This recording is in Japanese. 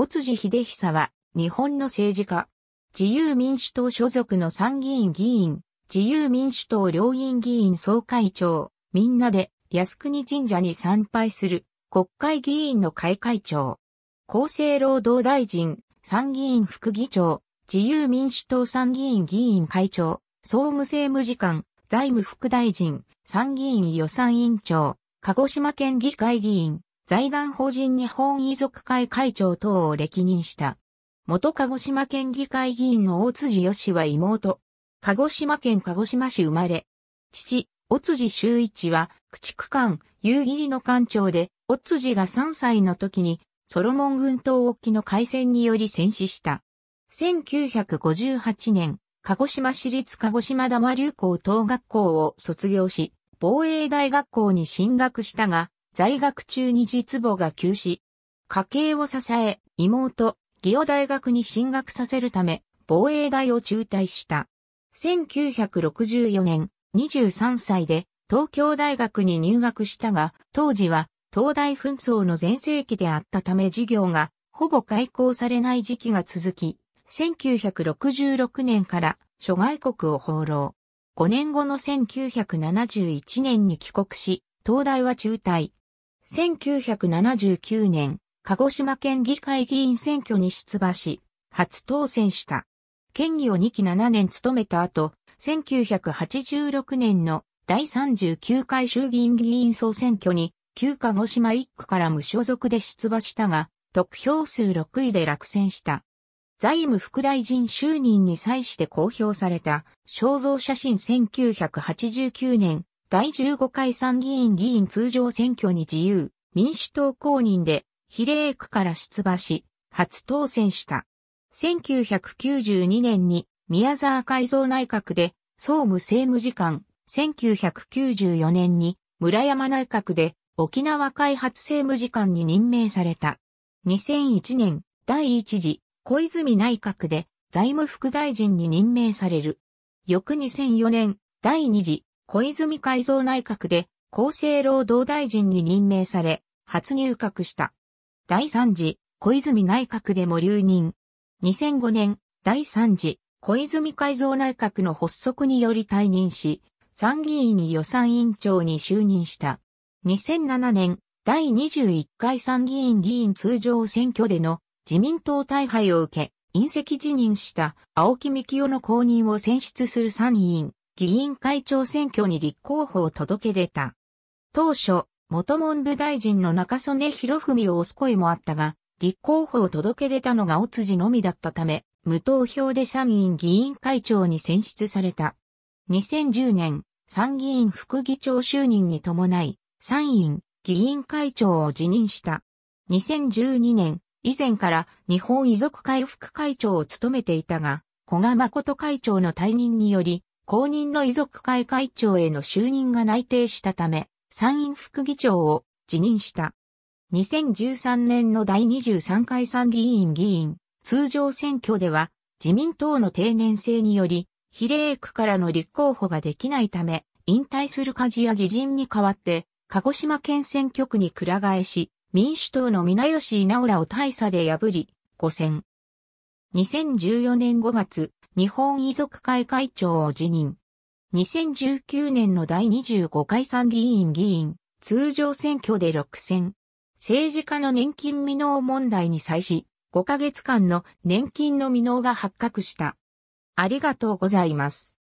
尾辻秀久は、日本の政治家。自由民主党所属の参議院議員、自由民主党両院議員総会長、みんなで靖国神社に参拝する国会議員の会会長。厚生労働大臣、参議院副議長、自由民主党参議院議員会長、総務政務次官、財務副大臣、参議院予算委員長、鹿児島県議会議員、財団法人日本遺族会会長等を歴任した。元鹿児島県議会議員の大辻義は妹。鹿児島県鹿児島市生まれ。父、大辻修一は、駆逐艦、夕霧の艦長で、大辻が3歳の時に、ソロモン群島沖の海戦により戦死した。1958年、鹿児島市立鹿児島玉流行。等学校を卒業し、防衛大学校に進学したが、在学中に実母が急死。家計を支え、妹、義雄大学に進学させるため、防衛大を中退した。1964年、23歳で東京大学に入学したが、当時は東大紛争の前世紀であったため授業がほぼ開講されない時期が続き、1966年から諸外国を放浪。5年後の1971年に帰国し、東大は中退。1979年、鹿児島県議会議員選挙に出馬し、初当選した。県議を2期7年務めた後、1986年の第39回衆議院議員総選挙に、旧鹿児島1区から無所属で出馬したが、得票数6位で落選した。財務副大臣就任に際して公表された肖像写真1989年第15回参議院議員通常選挙に自由、民主党公認で、比例区から出馬し、初当選した。1992年に宮沢改造内閣で総務政務次官、1994年に村山内閣で沖縄開発政務次官に任命された。2001年第1次小泉内閣で財務副大臣に任命される。翌2004年第2次小泉改造内閣で厚生労働大臣に任命され、初入閣した。第3次小泉内閣でも留任。2005年、第3次小泉改造内閣の発足により退任し、参議院に予算委員長に就任した。2007年、第21回参議院議員通常選挙での自民党大敗を受け、隕石辞任した青木幹雄の後任を選出する参議院議員会長選挙に立候補を届け出た。当初、元文部大臣の中曽根博文を推す声もあったが、立候補を届け出たのが尾辻のみだったため、無投票で参院議員会長に選出された。2010年、参議院副議長就任に伴い、参院議員会長を辞任した。2012年、以前から日本遺族会副会長を務めていたが、小賀誠会長の退任により、公認の遺族会会長への就任が内定したため、参院副議長を辞任した。2013年の第23回参議院議員通常選挙では自民党の定年制により比例区からの立候補ができないため引退する家事や議人に代わって鹿児島県選挙区にくら替えし民主党の皆吉稲浦を大差で破り5選。2014年5月日本遺族会会長を辞任。2019年の第25回参議院議員、通常選挙で6選。政治家の年金未納問題に際し、5ヶ月間の年金の未納が発覚した。ありがとうございます。